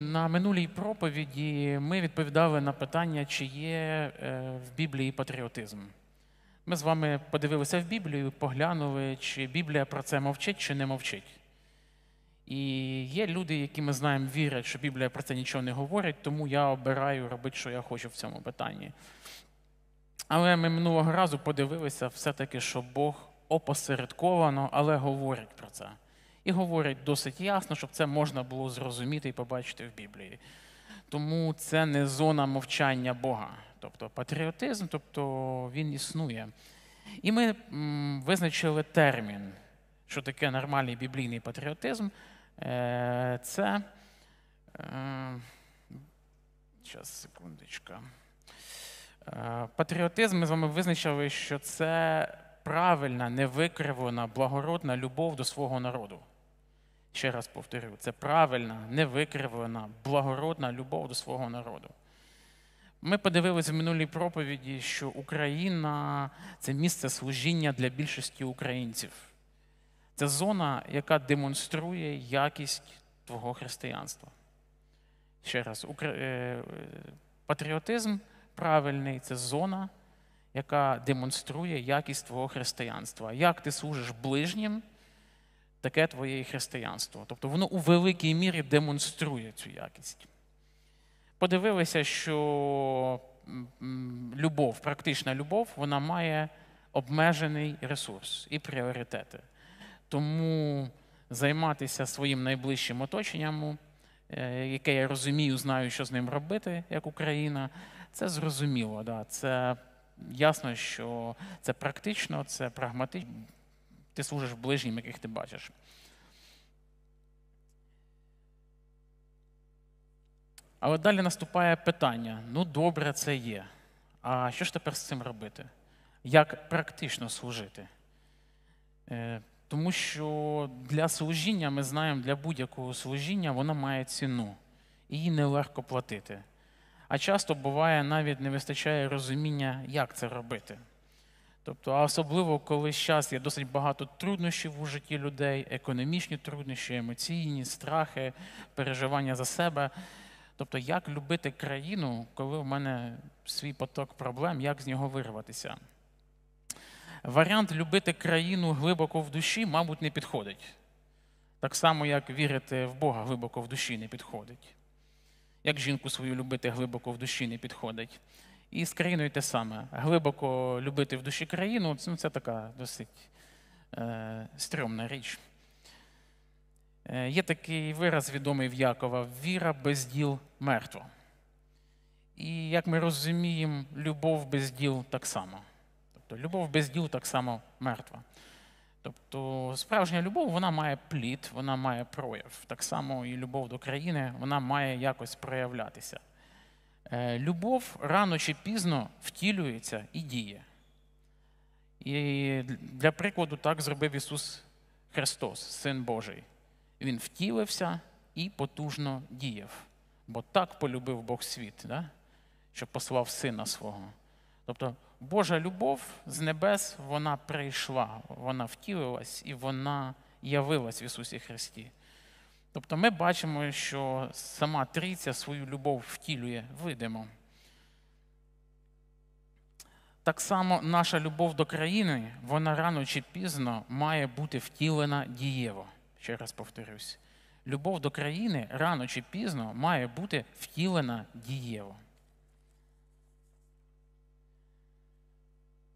На минулій проповіді ми відповідали на питання, чи є е, в Біблії патріотизм. Ми з вами подивилися в Біблію, поглянули, чи Біблія про це мовчить, чи не мовчить. І є люди, які ми знаємо, вірять, що Біблія про це нічого не говорить, тому я обираю робити, що я хочу в цьому питанні. Але ми минулого разу подивилися все-таки, що Бог опосередковано, але говорить про це і говорить досить ясно, щоб це можна було зрозуміти і побачити в Біблії. Тому це не зона мовчання Бога, тобто патріотизм, тобто він існує. І ми визначили термін, що таке нормальний біблійний патріотизм. Е, це. Зараз, е, секундочка. Е, патріотизм ми з вами визначили, що це правильна, невикривлена, благородна любов до свого народу. Ще раз повторю, це правильна, невикривлена, благородна любов до свого народу. Ми подивилися в минулій проповіді, що Україна це місце служіння для більшості українців. Це зона, яка демонструє якість твого християнства. Ще раз, е, патріотизм правильний це зона, яка демонструє якість твого християнства. Як ти служиш ближнім? таке твоє і християнство. Тобто воно у великій мірі демонструє цю якість. Подивилися, що любов, практична любов, вона має обмежений ресурс і пріоритети. Тому займатися своїм найближчим оточенням, е, яке я розумію, знаю, що з ним робити, як Україна, це зрозуміло. Да. Це ясно, що це практично, це прагматично ти служиш ближнім, яких ти бачиш. Але далі наступає питання: ну добре, це є. А що ж тепер з цим робити? Як практично служити? Е, тому що для служіння ми знаємо, для будь-якого служіння воно має ціну і її нелегко платити. А часто буває навіть не вистачає розуміння, як це робити. Тобто, а особливо, коли зараз є досить багато труднощів у житті людей, економічні труднощі, емоційні, страхи, переживання за себе. Тобто, як любити країну, коли в мене свій поток проблем, як з нього вирватися? Варіант любити країну глибоко в душі, мабуть, не підходить. Так само, як вірити в Бога глибоко в душі не підходить. Як жінку свою любити глибоко в душі не підходить. І з країною те саме. Глибоко любити в душі країну ну, це така досить е, стрьомна річ. Е, Є такий вираз відомий в Якова: віра без діл мертва. І як ми розуміємо, любов без діл так само. Тобто любов без діл так само мертва. Тобто справжня любов вона має плід, вона має прояв. Так само і любов до країни вона має якось проявлятися. Е, любов рано чи пізно втілюється і діє. І для прикладу, так зробив Ісус Христос, Син Божий. Він втілився і потужно діяв, бо так полюбив Бог світ, да? що послав сина свого. Тобто Божа любов з небес вона прийшла, вона втілилась і вона явилась в Ісусі Христі. Тобто ми бачимо, що сама трійця свою любов втілює видимо. Так само наша любов до країни, вона рано чи пізно має бути втілена дієво. Ще раз повторюсь. Любов до країни рано чи пізно має бути втілена дієво.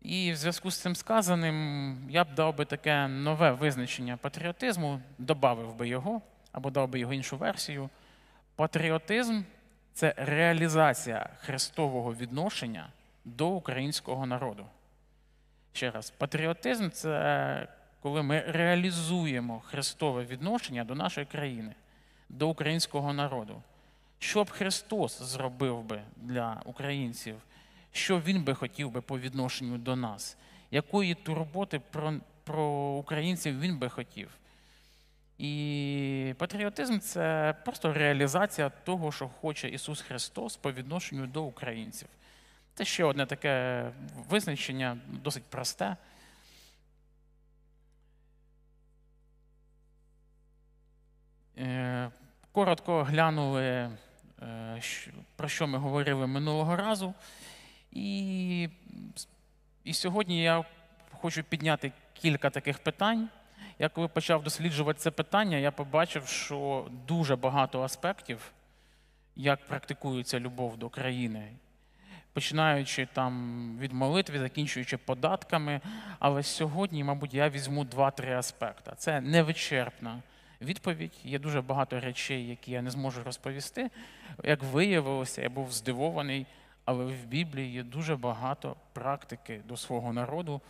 І в зв'язку з цим сказаним я б дав би таке нове визначення патріотизму, добавив би його або дав би його іншу версію. Патріотизм це реалізація христового відношення до українського народу. Ще раз, патріотизм це коли ми реалізуємо Христове відношення до нашої країни, до українського народу. Що б Христос зробив би для українців, що Він би хотів би по відношенню до нас, якої турботи про, про українців Він би хотів. І патріотизм це просто реалізація того, що хоче Ісус Христос по відношенню до українців. Це ще одне таке визначення, досить просте. Е, коротко глянули, е, про що ми говорили минулого разу. І, І сьогодні я хочу підняти кілька таких питань. Я коли почав досліджувати це питання, я побачив, що дуже багато аспектів, як практикується любов до країни, починаючи там від молитви, закінчуючи податками. Але сьогодні, мабуть, я візьму два-три аспекти. Це невичерпна відповідь. Є дуже багато речей, які я не зможу розповісти. Як виявилося, я був здивований, але в Біблії є дуже багато практики до свого народу.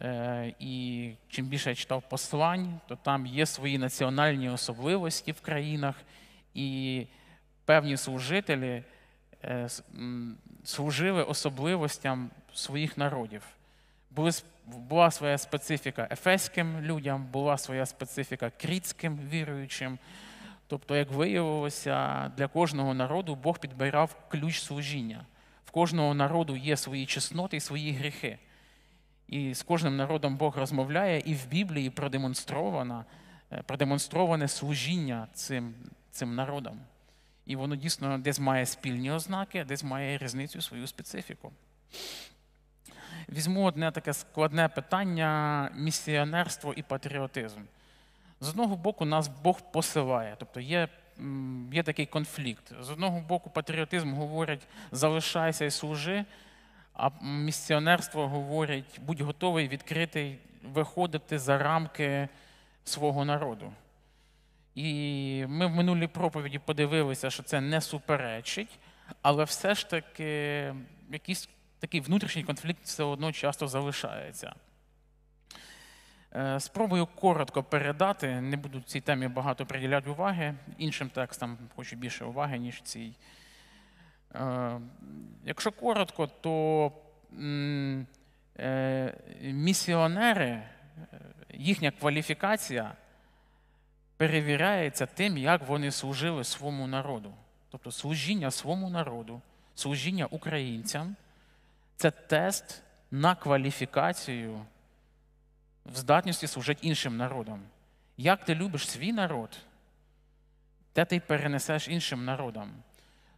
Е, і чим більше я читав послань, то там є свої національні особливості в країнах, і певні служителі е, служили особливостям своїх народів. Була своя специфіка ефеським людям, була своя специфіка крітським віруючим. Тобто, як виявилося, для кожного народу Бог підбирав ключ служіння. В кожного народу є свої чесноти і свої гріхи. І з кожним народом Бог розмовляє, і в Біблії продемонстровано, е, продемонстроване служіння цим цим народам. І воно дійсно десь має спільні ознаки, а десь має різницю свою специфіку. Візьму одне таке складне питання: місіонерство і патріотизм. З одного боку, нас Бог посилає, тобто є є такий конфлікт. З одного боку, патріотизм говорить, залишайся і служи. А місіонерство говорить, будь готовий відкритий виходити за рамки свого народу. І ми в минулій проповіді подивилися, що це не суперечить, але все ж таки якийсь такий внутрішній конфлікт все одно часто залишається. Е, спробую коротко передати, не буду цій темі багато приділяти уваги. Іншим текстам хочу більше уваги, ніж цій. Е, якщо коротко, то е, місіонери, е, їхня кваліфікація перевіряється тим, як вони служили своєму народу. Тобто служіння своєму народу, служіння українцям це тест на кваліфікацію в здатності служити іншим народам. Як ти любиш свій народ, те ти перенесеш іншим народам.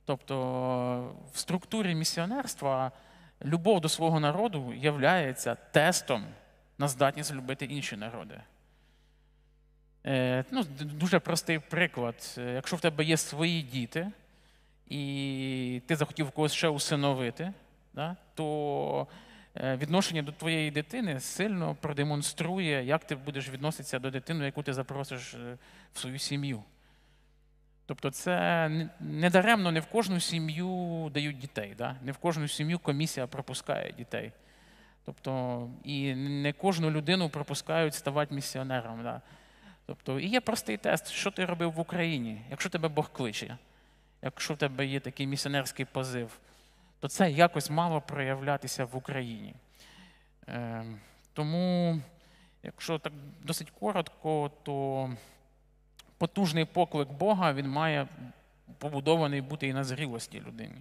Тобто в структурі місіонерства любов до свого народу являється тестом на здатність любити інші народи. Е, ну, Дуже простий приклад. Е, якщо в тебе є свої діти, і ти захотів когось ще усиновити, да, то е, відношення до твоєї дитини сильно продемонструє, як ти будеш відноситися до дитини, яку ти запросиш в свою сім'ю. Тобто, це не даремно не в кожну сім'ю дають дітей, да? не в кожну сім'ю комісія пропускає дітей. Тобто, і не кожну людину пропускають ставати місіонером. Да? Тобто, і є простий тест, що ти робив в Україні, якщо тебе Бог кличе, якщо в тебе є такий місіонерський позив, то це якось мало проявлятися в Україні. Е, тому, якщо так досить коротко, то потужний поклик Бога, він має побудований бути і на зрілості людині.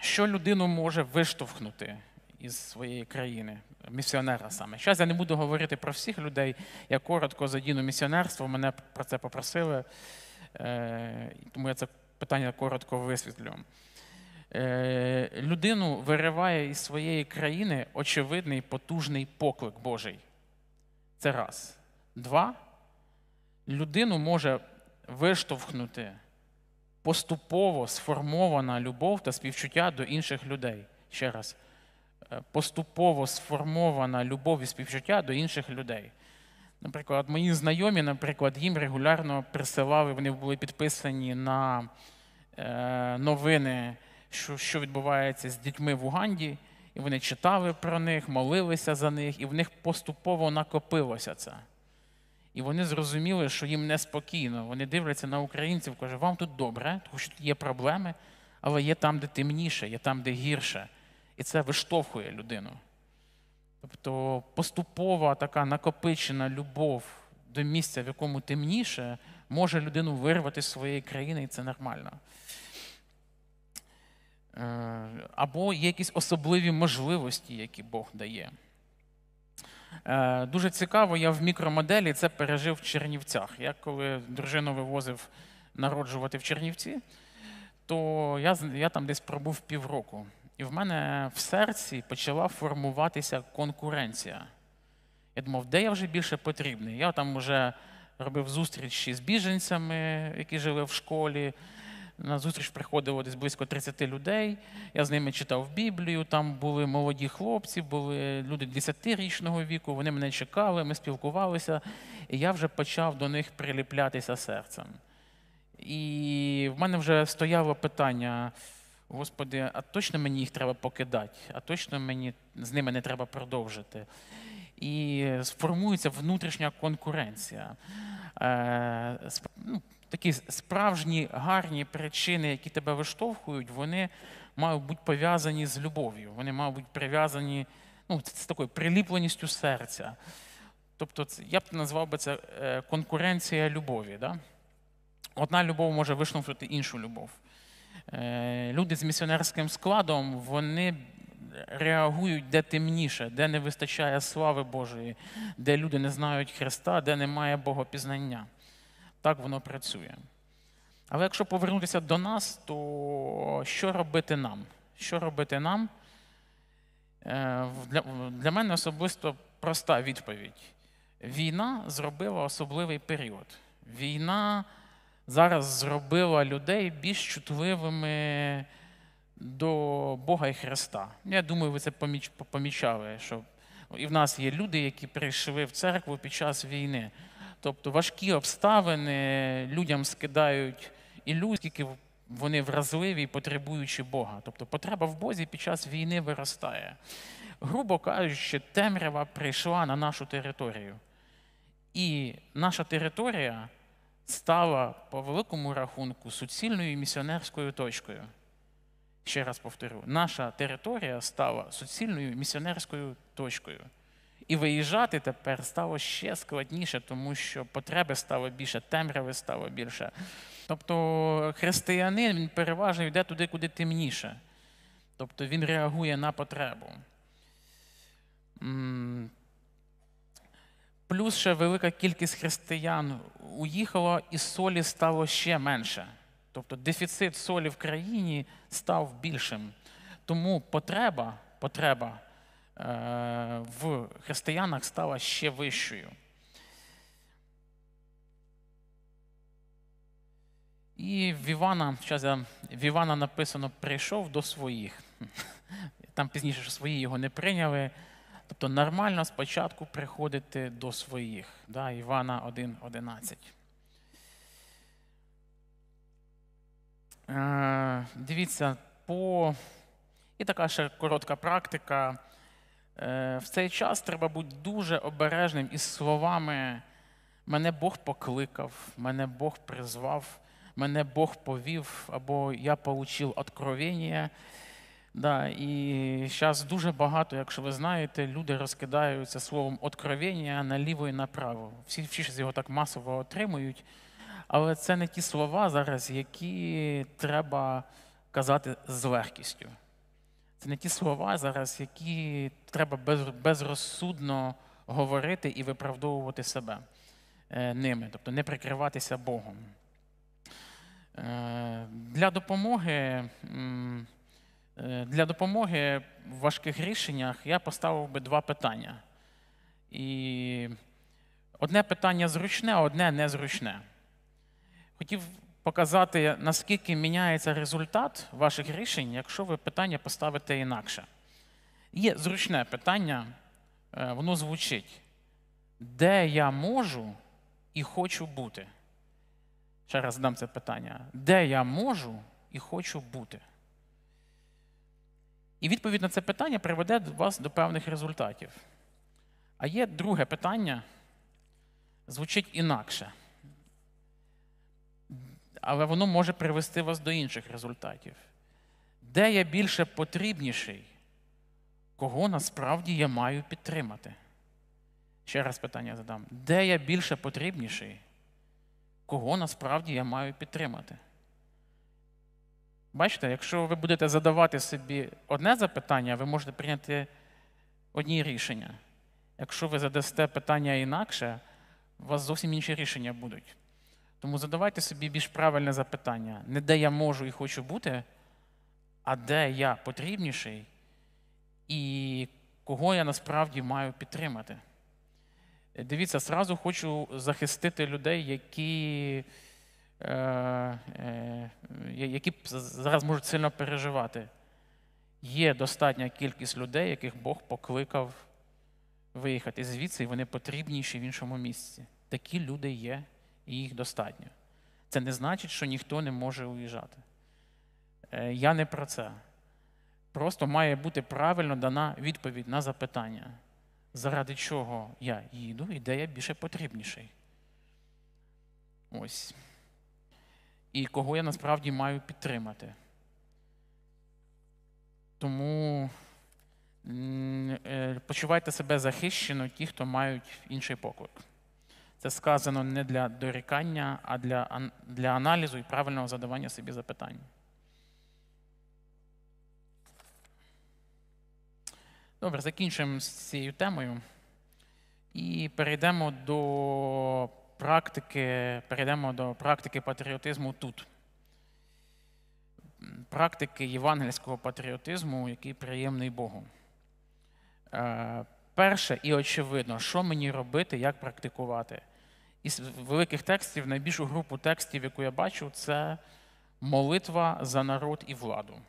Що людину може виштовхнути із своєї країни, місіонера саме? Зараз я не буду говорити про всіх людей. Я коротко задіну місіонерство, мене про це попросили, е, тому я це питання коротко висвітлю. Е, людину вириває із своєї країни очевидний потужний поклик Божий. Це раз. Два. Людину може виштовхнути поступово сформована любов та співчуття до інших людей. Ще раз. Е, поступово сформована любов і співчуття до інших людей. Наприклад, мої знайомі, наприклад, їм регулярно присилали, вони були підписані на е, новини що що відбувається з дітьми в Уганді, і вони читали про них, молилися за них, і в них поступово накопилося це. І вони зрозуміли, що їм неспокійно. Вони дивляться на українців, кажуть, вам тут добре, тому що тут є проблеми, але є там, де темніше, є там, де гірше. І це виштовхує людину. Тобто поступова така накопичена любов до місця, в якому темніше, може людину вирвати з своєї країни, і це нормально. Е, або є якісь особливі можливості, які Бог дає. Е, дуже цікаво, я в мікромоделі це пережив в Чернівцях. Я коли дружину вивозив народжувати в Чернівці, то я я там десь пробув півроку. І в мене в серці почала формуватися конкуренція. Я думав, де я вже більше потрібний? Я там вже робив зустрічі з біженцями, які жили в школі. На зустріч приходило десь близько 30 людей. Я з ними читав Біблію. Там були молоді хлопці, були люди 10-річного віку. Вони мене чекали, ми спілкувалися, і я вже почав до них приліплятися серцем. І в мене вже стояло питання: Господи, а точно мені їх треба покидати? А точно мені з ними не треба продовжити? І сформується внутрішня конкуренція. Е, ну, такі справжні гарні причини, які тебе виштовхують, вони мають бути пов'язані з любов'ю. Вони мають бути прив'язані ну, з такою приліпленістю серця. Тобто, я б назвав би це е, конкуренція любові. Да? Одна любов може виштовхнути іншу любов. Е, люди з місіонерським складом вони реагують де темніше, де не вистачає слави Божої, де люди не знають Христа, де немає Богопізнання. Так воно працює. Але якщо повернутися до нас, то що робити нам? Що робити нам? Е, для мене особисто проста відповідь. Війна зробила особливий період. Війна зараз зробила людей більш чутливими до Бога і Христа. Я думаю, ви це помічали. що І в нас є люди, які прийшли в церкву під час війни. Тобто важкі обставини людям скидають ілюзії, скільки вони вразливі і потребуючи Бога. Тобто потреба в Бозі під час війни виростає. Грубо кажучи, темрява прийшла на нашу територію. І наша територія стала по великому рахунку суцільною місіонерською точкою. Ще раз повторю, наша територія стала суцільною місіонерською точкою. І виїжджати тепер стало ще складніше, тому що потреби стало більше, темряви стало більше. Тобто християнин він переважно йде туди, куди темніше. Тобто він реагує на потребу. Плюс ще велика кількість християн уїхала, і солі стало ще менше. Тобто дефіцит солі в країні став більшим. Тому потреба, потреба в християнах стала ще вищою. І в Івана зараз я, в Івана написано прийшов до своїх. Там пізніше що свої його не прийняли. Тобто нормально спочатку приходити до своїх. Да, Івана 1,11. Е, дивіться, по. І така ще коротка практика. Е, в цей час треба бути дуже обережним із словами. Мене Бог покликав, мене Бог призвав, мене Бог повів, або я получив откровення. Да, І зараз дуже багато, якщо ви знаєте, люди розкидаються словом откровення наліво і направо. Всі вчиші його так масово отримують. Але це не ті слова зараз, які треба казати з легкістю. Це не ті слова зараз, які треба безрозсудно говорити і виправдовувати себе е, ними, тобто не прикриватися Богом. Е, для допомоги е, для допомоги в важких рішеннях я поставив би два питання. І одне питання зручне, а одне незручне. Хотів показати, наскільки міняється результат ваших рішень, якщо ви питання поставите інакше. Є зручне питання, е, воно звучить. Де я можу і хочу бути? Ще раз дам це питання. Де я можу і хочу бути? І відповідь на це питання приведе вас до певних результатів. А є друге питання, звучить інакше але воно може привести вас до інших результатів. Де я більше потрібніший, кого насправді я маю підтримати? Ще раз питання задам: де я більше потрібніший, кого насправді я маю підтримати? Бачите, якщо ви будете задавати собі одне запитання, ви можете прийняти одні рішення. Якщо ви задасте питання інакше, у вас зовсім інші рішення будуть. Тому задавайте собі більш правильне запитання: не де я можу і хочу бути, а де я потрібніший і кого я насправді маю підтримати. Е, дивіться, зразу хочу захистити людей, які е, е, які зараз можуть сильно переживати. Є достатня кількість людей, яких Бог покликав виїхати звідси, і вони потрібніші в іншому місці. Такі люди є і їх достатньо. Це не значить, що ніхто не може уїжджати. Е, я не про це. Просто має бути правильно дана відповідь на запитання, заради чого я їду і де я більше потрібніший. Ось. І кого я насправді маю підтримати. Тому е, почувайте себе захищено ті, хто мають інший поклик. Це сказано не для дорікання, а для для аналізу і правильного задавання собі запитань. Добре, закінчимо з цією темою. І перейдемо до практики, перейдемо до практики патріотизму тут. Практики євангельського патріотизму, який приємний Богу. Е, перше і очевидно, що мені робити, як практикувати із великих текстів найбільшу групу текстів, яку я бачу, це молитва за народ і владу.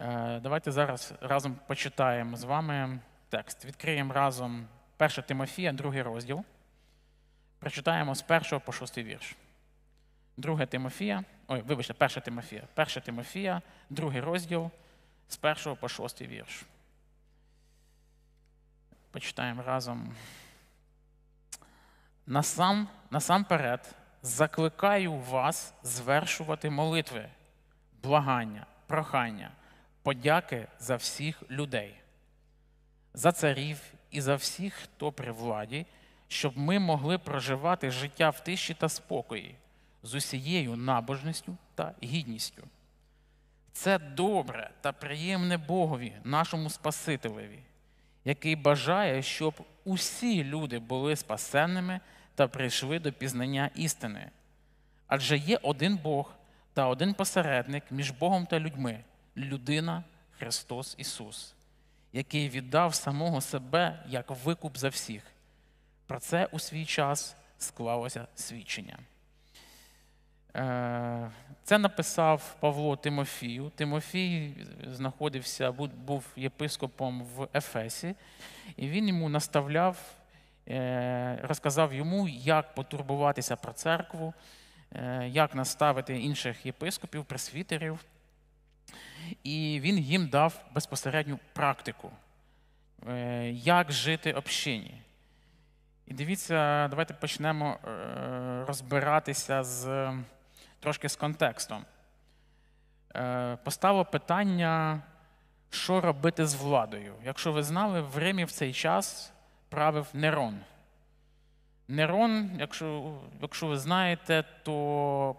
Е, давайте зараз разом почитаємо з вами текст. Відкриємо разом 1 Тимофія, другий розділ. Прочитаємо з 1 по 6 вірш. 2 Тимофія, ой, вибачте, 1 Тимофія, 1 Тимофія, другий розділ з 1 по 6 вірш. Почитаємо разом насам, насамперед закликаю вас звершувати молитви, благання, прохання, подяки за всіх людей, за царів і за всіх, хто при владі, щоб ми могли проживати життя в тиші та спокої з усією набожністю та гідністю. Це добре та приємне Богові, нашому Спасителеві, який бажає, щоб усі люди були спасенними та прийшли до пізнання істини. Адже є один Бог та один посередник між Богом та людьми людина Христос Ісус, який віддав самого себе як викуп за всіх. Про це у свій час склалося свідчення. Е, це написав Павло Тимофію. Тимофій знаходився, був єпископом в Ефесі, і він йому наставляв Е, розказав йому, як потурбуватися про церкву, е, як наставити інших єпископів, пресвітерів. І він їм дав безпосередню практику, е, як жити общині. І дивіться, давайте почнемо розбиратися з, трошки з контекстом. Поставило питання, що робити з владою. Якщо ви знали, в Римі в цей час правив Нерон. Нерон, якщо якщо ви знаєте, то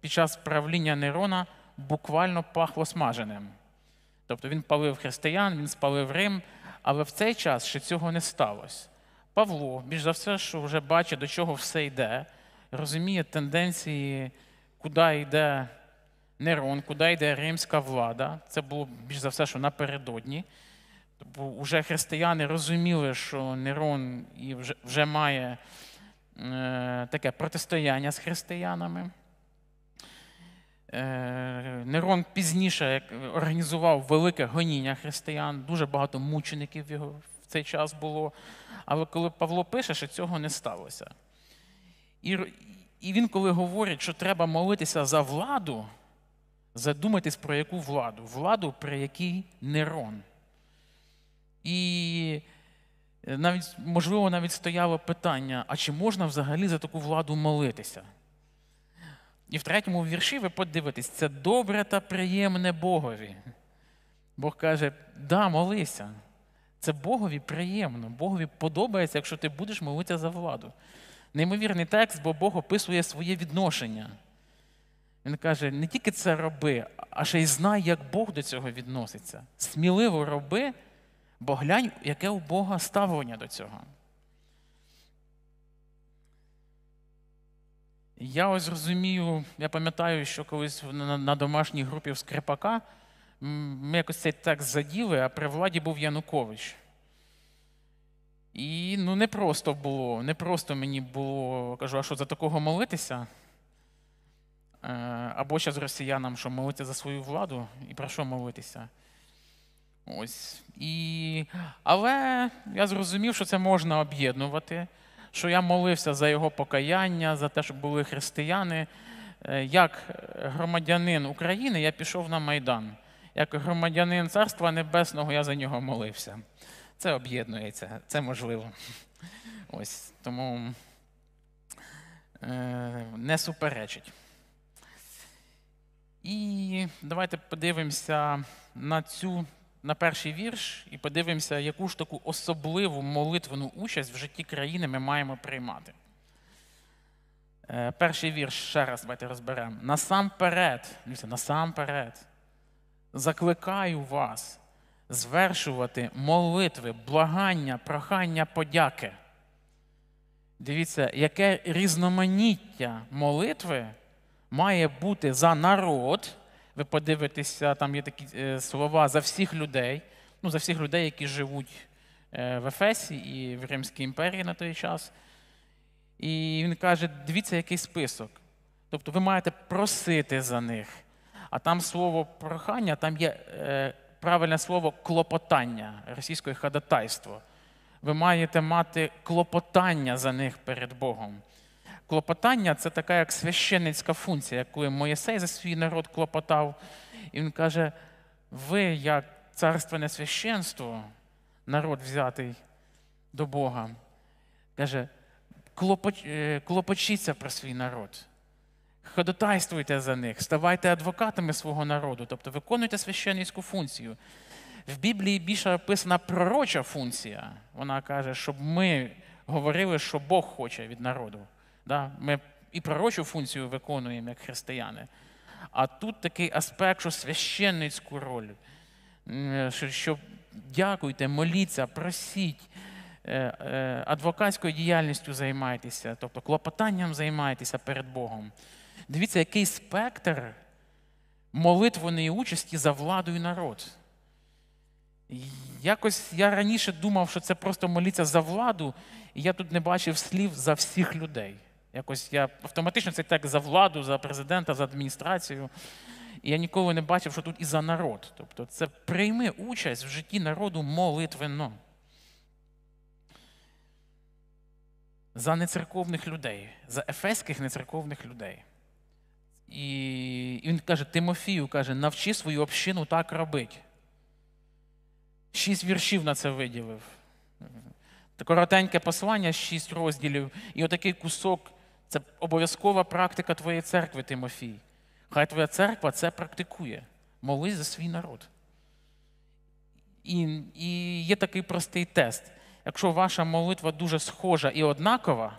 під час правління Нерона буквально пахло смаженим. Тобто він палив християн, він спалив Рим, але в цей час ще цього не сталося. Павло, більш за все, що вже бачить, до чого все йде, розуміє тенденції, куди йде Нерон, куди йде римська влада. Це було більш за все, що напередодні. Бо вже християни розуміли, що Нерон вже має е, таке протистояння з християнами. Е, Нерон пізніше організував велике гоніння християн, дуже багато мучеників його в цей час було. Але коли Павло пише, що цього не сталося. І, І він, коли говорить, що треба молитися за владу, задумайтесь про яку владу? Владу, при якій Нерон. І е, навіть, можливо, навіть стояло питання, а чи можна взагалі за таку владу молитися? І в третьому вірші ви подивитесь, це добре та приємне Богові. Бог каже, да, молися. Це Богові приємно, Богові подобається, якщо ти будеш молитися за владу. Неймовірний текст, бо Бог описує своє відношення. Він каже: не тільки це роби, а ще й знай, як Бог до цього відноситься. Сміливо роби. Бо глянь, яке у Бога ставлення до цього. Я ось розумію, я пам'ятаю, що колись на домашній групі в Скрипака ми якось цей текст заділи, а при владі був Янукович. І ну не просто було, не просто мені було, кажу, а що за такого молитися? Е, або ще з росіянам, що молитися за свою владу і про що молитися? Ось. І... Але я зрозумів, що це можна об'єднувати, що я молився за його покаяння, за те, щоб були християни. Е, як громадянин України я пішов на Майдан. Як громадянин Царства Небесного я за нього молився. Це об'єднується, це можливо. Ось тому е, не суперечить. І давайте подивимося на цю на перший вірш і подивимося, яку ж таку особливу молитвену участь в житті країни ми маємо приймати. Е, перший вірш ще раз давайте розберемо. Насамперед, насамперед, закликаю вас звершувати молитви, благання, прохання, подяки. Дивіться, яке різноманіття молитви має бути за народ ви подивитеся, там є такі е, слова за всіх людей, ну, за всіх людей, які живуть е, в Ефесі і в Римській імперії на той час. І він каже: дивіться, який список. Тобто ви маєте просити за них. А там слово прохання, там є е, правильне слово клопотання російською ходатайство. Ви маєте мати клопотання за них перед Богом. Клопотання це така як священницька функція, яку Моїсей за свій народ клопотав. І він каже: ви, як царственне священство, народ взятий до Бога, каже, е, клопочіться про свій народ, ходотайствуйте за них, ставайте адвокатами свого народу, тобто виконуйте священницьку функцію. В Біблії більше описана пророча функція. Вона каже, щоб ми говорили, що Бог хоче від народу. Да? Ми і пророчу функцію виконуємо як християни. А тут такий аспект, що священницьку роль. Що дякуйте, моліться, просіть, е, е, адвокатською діяльністю займайтеся, тобто клопотанням займайтеся перед Богом. Дивіться, який спектр молитвоної участі за владу і народ. Якось я раніше думав, що це просто моліться за владу, і я тут не бачив слів за всіх людей. Якось я автоматично цей текст за владу, за президента, за адміністрацію. І я ніколи не бачив, що тут і за народ. Тобто це прийми участь в житті народу молитвенно. За нецерковних людей, за ефеських нецерковних людей. І, він каже: Тимофію каже, навчи свою общину так робить. Шість віршів на це виділив. Коротеньке послання, шість розділів, і отакий кусок це обов'язкова практика твоєї церкви, Тимофій. Хай твоя церква це практикує. Молись за свій народ. І, І є такий простий тест. Якщо ваша молитва дуже схожа і однакова,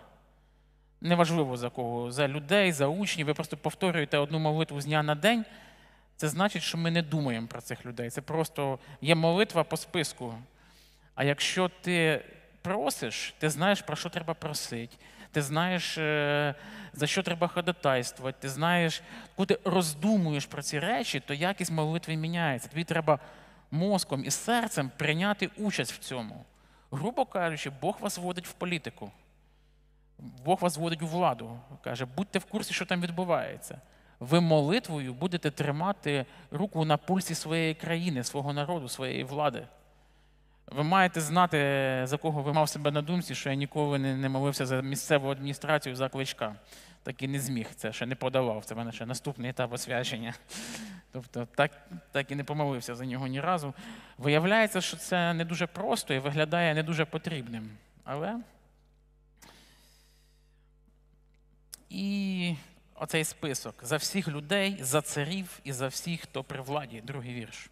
неважливо за кого, за людей, за учнів, ви просто повторюєте одну молитву з дня на день, це значить, що ми не думаємо про цих людей. Це просто є молитва по списку. А якщо ти просиш, ти знаєш, про що треба просити, ти знаєш, е, за що треба ходатайствувати, ти знаєш, коли ти роздумуєш про ці речі, то якість молитви міняється. Тобі треба мозком і серцем прийняти участь в цьому. Грубо кажучи, Бог вас вводить в політику, Бог вас вводить у владу. Каже, будьте в курсі, що там відбувається. Ви молитвою будете тримати руку на пульсі своєї країни, свого народу, своєї влади. Ви маєте знати, за кого ви мав себе на думці, що я ніколи не, не молився за місцеву адміністрацію за кличка. Так і не зміг, це ще не подавав. Це мене ще наступний етап освячення. Тобто, так так і не помолився за нього ні разу. Виявляється, що це не дуже просто і виглядає не дуже потрібним. Але. І оцей список за всіх людей, за царів і за всіх, хто при владі, другий вірш.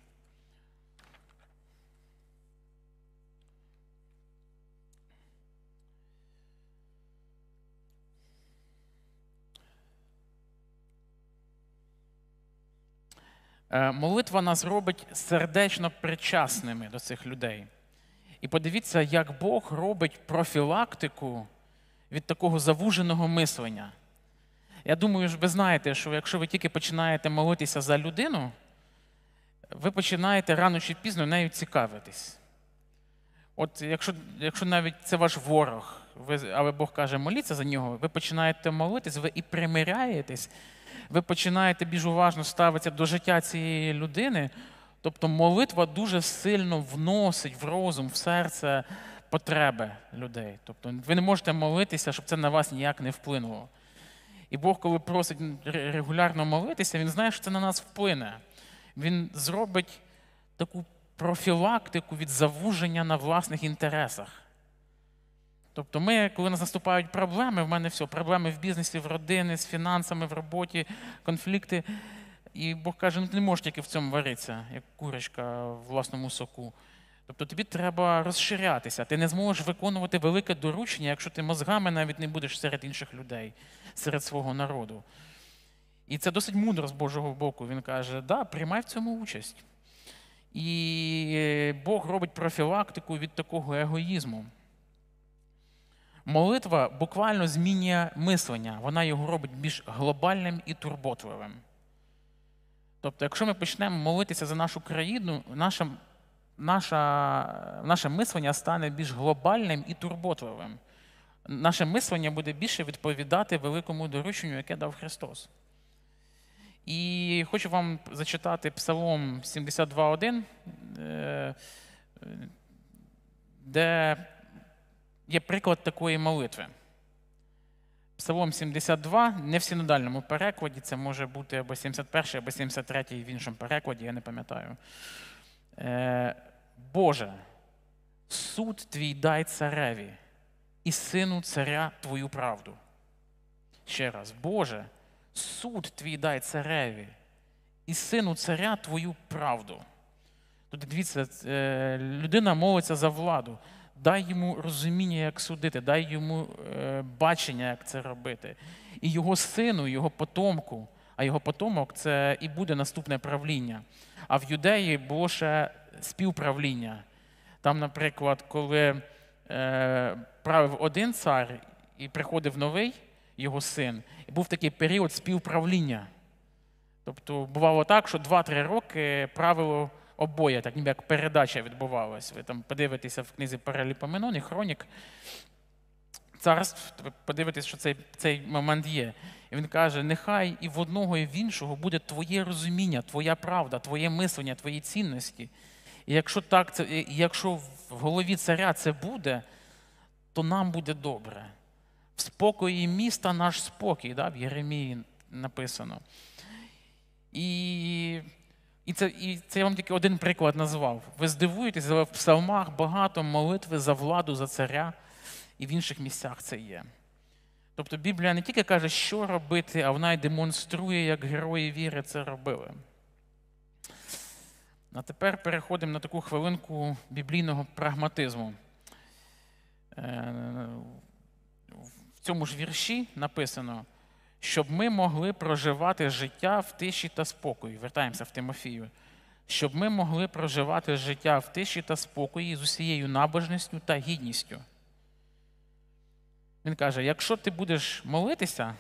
Е, молитва нас робить сердечно причасними до цих людей. І подивіться, як Бог робить профілактику від такого завуженого мислення. Я думаю, ж ви знаєте, що якщо ви тільки починаєте молитися за людину, ви починаєте рано чи пізно нею цікавитись. От якщо якщо навіть це ваш ворог, ви, але Бог каже, моліться за нього, ви починаєте молитись, ви і примиряєтесь ви починаєте більш уважно ставитися до життя цієї людини. Тобто молитва дуже сильно вносить в розум, в серце потреби людей. Тобто ви не можете молитися, щоб це на вас ніяк не вплинуло. І Бог, коли просить регулярно молитися, Він знає, що це на нас вплине. Він зробить таку профілактику від завуження на власних інтересах. Тобто, ми, коли нас наступають проблеми, в мене все, проблеми в бізнесі, в родині, з фінансами, в роботі, конфлікти. І Бог каже, ну ти не можеш тільки в цьому варитися, як курочка в власному соку. Тобто тобі треба розширятися. Ти не зможеш виконувати велике доручення, якщо ти мозгами навіть не будеш серед інших людей, серед свого народу. І це досить мудро з Божого боку. Він каже, да, приймай в цьому участь. І Бог робить профілактику від такого егоїзму. Молитва буквально змінює мислення, вона його робить більш глобальним і турботливим. Тобто, якщо ми почнемо молитися за нашу країну, наше, наша, наше мислення стане більш глобальним і турботливим. Наше мислення буде більше відповідати великому дорученню, яке дав Христос. І хочу вам зачитати Псалом 72.1, е, де є приклад такої молитви. Псалом 72, не в синодальному перекладі, це може бути або 71, або 73 в іншому перекладі, я не пам'ятаю. Е, Боже, суд твій дай цареві і сину царя твою правду. Ще раз, Боже, суд твій дай цареві і сину царя твою правду. Тут дивіться, е, людина молиться за владу дай йому розуміння, як судити, дай йому е, бачення, як це робити. І його сину, його потомку, а його потомок це і буде наступне правління. А в юдеї було ще співправління. Там, наприклад, коли е, правив один цар і приходив новий його син, і був такий період співправління. Тобто бувало так, що 2-3 роки правило обоє, так ніби як передача відбувалась. Ви там подивитеся в книзі Параліпоменон і Хронік. Царств, подивитись, що цей цей момент є. І він каже: нехай і в одного, і в іншого буде твоє розуміння, твоя правда, твоє мислення, твої цінності. І якщо так, це, і якщо в голові царя це буде, то нам буде добре. В спокої міста наш спокій, да, в Єремії написано. І і це і це я вам тільки один приклад назвав. Ви здивуєтесь, але в псалмах багато молитви за владу, за царя, і в інших місцях це є. Тобто Біблія не тільки каже, що робити, а вона й демонструє, як герої віри це робили. А тепер переходимо на таку хвилинку біблійного прагматизму. Е, в цьому ж вірші написано щоб ми могли проживати життя в тиші та спокої. Вертаємося в Тимофію. Щоб ми могли проживати життя в тиші та спокої з усією набожністю та гідністю. Він каже: якщо ти будеш молитися,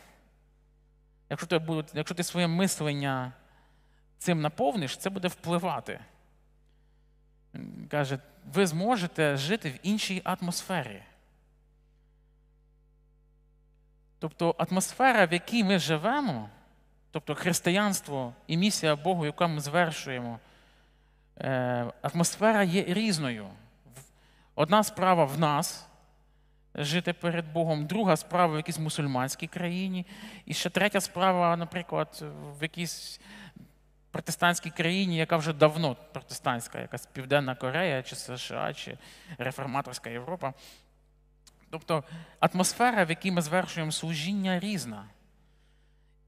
якщо ти, якщо ти своє мислення цим наповниш, це буде впливати. Він каже, ви зможете жити в іншій атмосфері. Тобто атмосфера, в якій ми живемо, тобто християнство і місія Богу, яку ми звершуємо, е, атмосфера є різною. Одна справа в нас жити перед Богом, друга справа в якійсь мусульманській країні, і ще третя справа, наприклад, в якійсь протестантській країні, яка вже давно протестантська, якась Південна Корея, чи США, чи Реформаторська Європа. Тобто атмосфера, в якій ми звершуємо служіння, різна.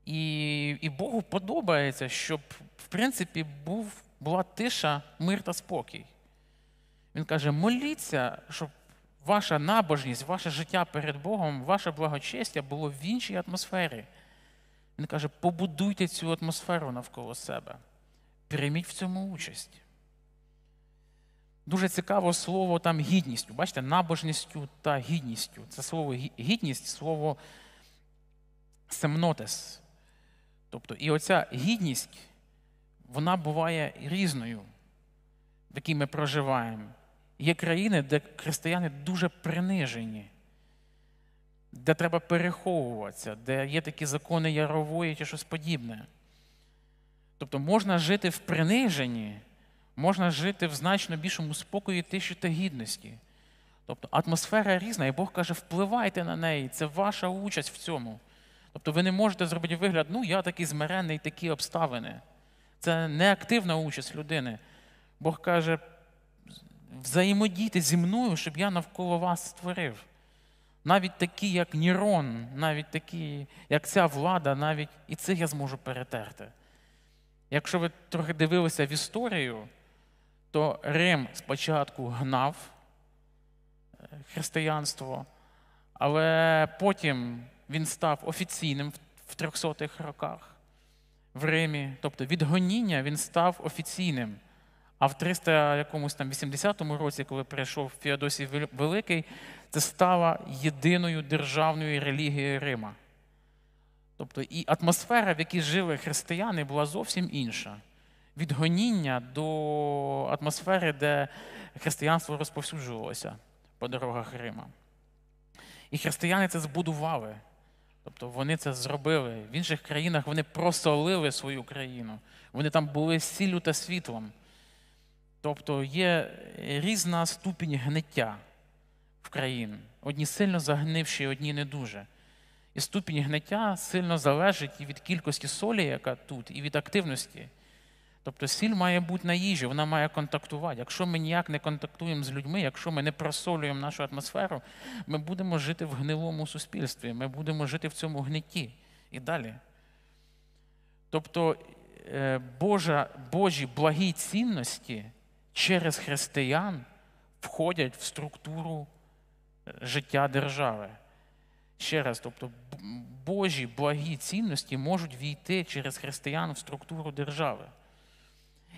І і Богу подобається, щоб, в принципі, був, була тиша, мир та спокій. Він каже: моліться, щоб ваша набожність, ваше життя перед Богом, ваше благочестя було в іншій атмосфері. Він каже: побудуйте цю атмосферу навколо себе, прийміть в цьому участь. Дуже цікаво слово там гідністю. Бачите, набожністю та гідністю. Це слово гідність слово семнотес. Тобто, і оця гідність, вона буває різною, в якій ми проживаємо. Є країни, де християни дуже принижені, де треба переховуватися, де є такі закони ярової чи щось подібне. Тобто можна жити в приниженні можна жити в значно більшому спокої, тиші та гідності. Тобто атмосфера різна, і Бог каже, впливайте на неї, це ваша участь в цьому. Тобто ви не можете зробити вигляд, ну я такий змирений, такі обставини. Це не активна участь людини. Бог каже, взаємодійте зі мною, щоб я навколо вас створив. Навіть такі, як Нірон, навіть такі, як ця влада, навіть і це я зможу перетерти. Якщо ви трохи дивилися в історію, то Рим спочатку гнав е, християнство, але потім він став офіційним в 300-х роках в Римі. Тобто від гоніння він став офіційним. А в 380 році, коли прийшов Феодосій Великий, це стало єдиною державною релігією Рима. Тобто і атмосфера, в якій жили християни, була зовсім інша. Від гоніння до атмосфери, де християнство розповсюджувалося по дорогах Рима. І християни це збудували. Тобто вони це зробили. В інших країнах вони просолили свою країну. Вони там були сіллю та світлом. Тобто є різна ступінь гниття в країн. Одні сильно загнивші, одні не дуже. І ступінь гниття сильно залежить і від кількості солі, яка тут, і від активності. Тобто сіль має бути на їжі, вона має контактувати. Якщо ми ніяк не контактуємо з людьми, якщо ми не просолюємо нашу атмосферу, ми будемо жити в гнилому суспільстві, ми будемо жити в цьому гнитті і далі. Тобто е, Божа, Божі благі цінності через християн входять в структуру е, життя держави. Ще раз, тобто, Божі благі цінності можуть війти через християн в структуру держави.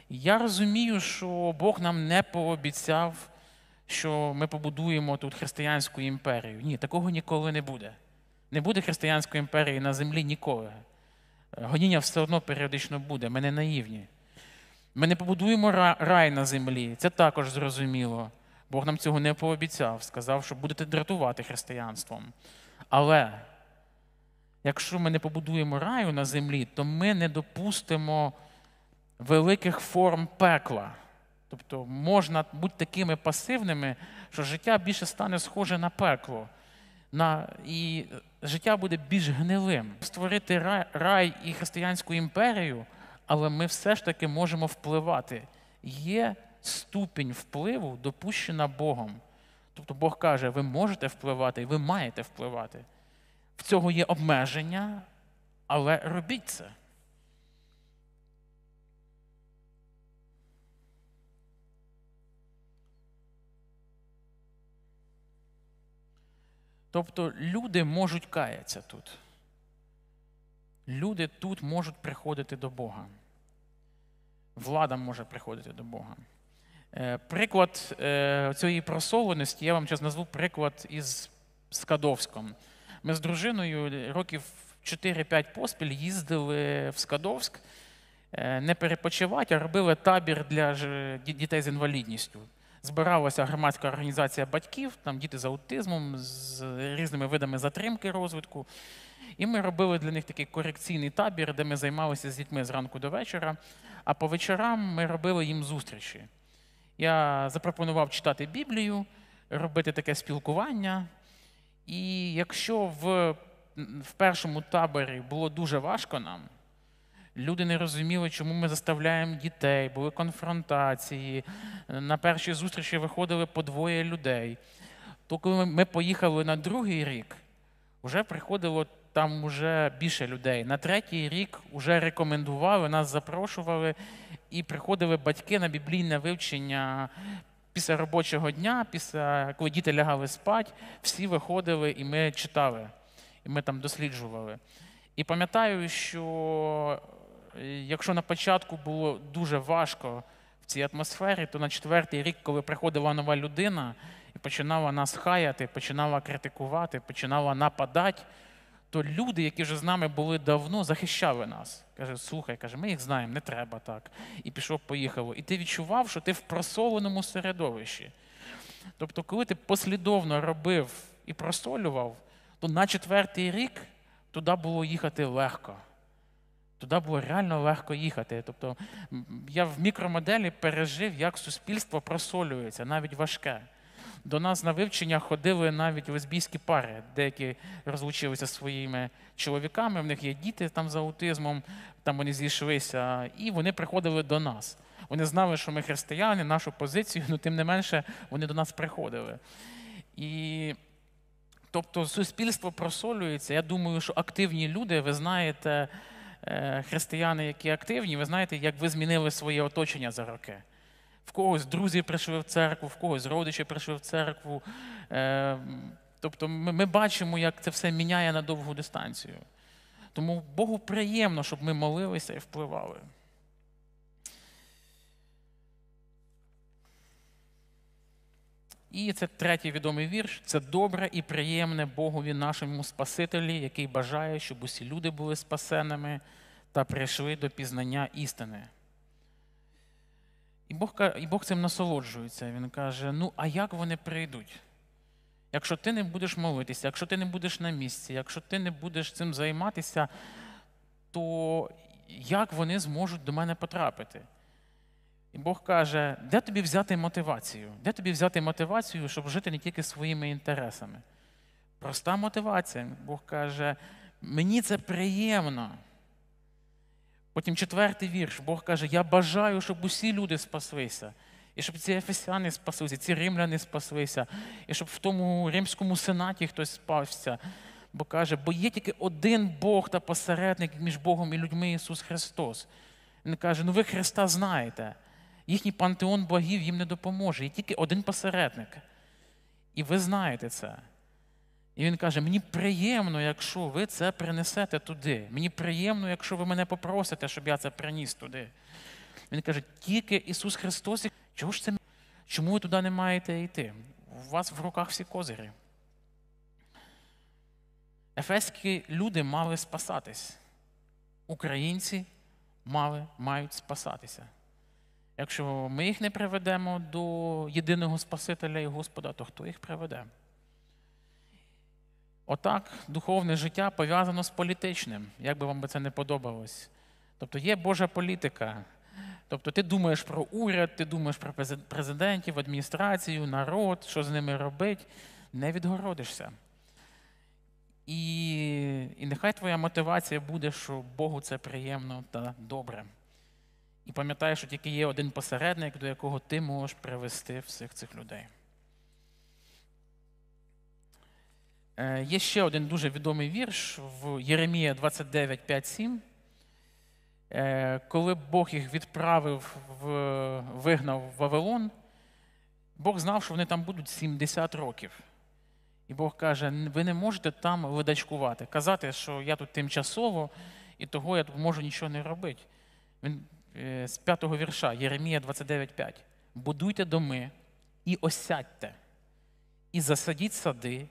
Я розумію, що Бог нам не пообіцяв, що ми побудуємо тут християнську імперію. Ні, такого ніколи не буде. Не буде християнської імперії на землі ніколи. Гоніння все одно періодично буде, ми не наївні. Ми не побудуємо рай на землі, це також зрозуміло. Бог нам цього не пообіцяв, сказав, що будете дратувати християнством. Але якщо ми не побудуємо раю на землі, то ми не допустимо великих форм пекла. Тобто можна бути такими пасивними, що життя більше стане схоже на пекло, На, і життя буде більш гнилим. Створити рай, рай і християнську імперію, але ми все ж таки можемо впливати. Є ступінь впливу, допущена Богом. Тобто Бог каже, ви можете впливати ви маєте впливати. В цього є обмеження, але робіть це. Тобто люди можуть каятися тут. Люди тут можуть приходити до Бога. Влада може приходити до Бога. Е, приклад е, цієї просованості, я вам зараз назву приклад із Скадовськом. Ми з дружиною років 4-5 поспіль їздили в Скадовськ е, не перепочивати, а робили табір для дітей з інвалідністю збиралася громадська організація батьків, там діти з аутизмом, з різними видами затримки розвитку. І ми робили для них такий корекційний табір, де ми займалися з дітьми зранку до вечора. А по вечорам ми робили їм зустрічі. Я запропонував читати Біблію, робити таке спілкування. І якщо в в першому таборі було дуже важко нам. Люди не розуміли, чому ми заставляємо дітей, були конфронтації. На першій зустрічі виходили по двоє людей. То коли ми поїхали на другий рік, вже приходило там вже більше людей. На третій рік вже рекомендували, нас запрошували і приходили батьки на біблійне вивчення після робочого дня, після коли діти лягали спати, всі виходили і ми читали, і ми там досліджували. І пам'ятаю, що якщо на початку було дуже важко в цій атмосфері, то на четвертий рік, коли приходила нова людина і починала нас хаяти, починала критикувати, починала нападати, то люди, які вже з нами були давно, захищали нас. Каже, слухай, каже, ми їх знаємо, не треба так. І пішов, поїхало. І ти відчував, що ти в просоленому середовищі. Тобто, коли ти послідовно робив і просолював, то на четвертий рік туди було їхати легко. Туди було реально легко їхати. Тобто я в мікромоделі пережив, як суспільство просолюється, навіть важке. До нас на вивчення ходили навіть лесбійські пари, деякі розлучилися своїми чоловіками, в них є діти там з аутизмом, там вони зійшлися, і вони приходили до нас. Вони знали, що ми християни, нашу позицію, але тим не менше вони до нас приходили. І тобто суспільство просолюється. Я думаю, що активні люди, ви знаєте. Е, християни, які активні, ви знаєте, як ви змінили своє оточення за роки. В когось друзі прийшли в церкву, в когось родичі прийшли в церкву. Е, тобто ми, ми бачимо, як це все міняє на довгу дистанцію. Тому Богу приємно, щоб ми молилися і впливали. І це третій відомий вірш це добре і приємне Богові нашому Спасителі, який бажає, щоб усі люди були спасеними та прийшли до пізнання істини. І Бог і Бог цим насолоджується. Він каже: Ну, а як вони прийдуть? Якщо ти не будеш молитися, якщо ти не будеш на місці, якщо ти не будеш цим займатися, то як вони зможуть до мене потрапити? І Бог каже, де тобі взяти мотивацію? Де тобі взяти мотивацію, щоб жити не тільки своїми інтересами? Проста мотивація. Бог каже, мені це приємно. Потім четвертий вірш, Бог каже, я бажаю, щоб усі люди спаслися. І щоб ці ефесяни спаслися, ці римляни спаслися, і щоб в тому римському сенаті хтось спався. Бо каже, бо є тільки один Бог та посередник між Богом і людьми Ісус Христос. Він каже, ну ви Христа знаєте їхній пантеон богів їм не допоможе. Є тільки один посередник. І ви знаєте це. І він каже: мені приємно, якщо ви це принесете туди. Мені приємно, якщо ви мене попросите, щоб я це приніс туди. Він каже, тільки Ісус Христос, чого ж це? Чому ви туди не маєте йти? У вас в руках всі козирі. Ефеські люди мали спасатись. Українці мали, мають спасатися. Якщо ми їх не приведемо до єдиного Спасителя і Господа, то хто їх приведе? Отак духовне життя пов'язано з політичним, як би вам би це не подобалось. Тобто є Божа політика. Тобто ти думаєш про уряд, ти думаєш про президентів, адміністрацію, народ, що з ними робить, не відгородишся. І, І нехай твоя мотивація буде, що Богу це приємно та добре. І пам'ятай, що тільки є один посередник, до якого ти можеш привести всіх цих людей. Е, є ще один дуже відомий вірш в Єремія 29, 5, 7. Коли Бог їх відправив, в, вигнав в Вавилон, Бог знав, що вони там будуть 70 років. І Бог каже: ви не можете там видачкувати, казати, що я тут тимчасово, і того я тут можу нічого не робити. Він Е, з п'ятого вірша Єремія 29,5. Будуйте доми і осядьте, і засадіть сади,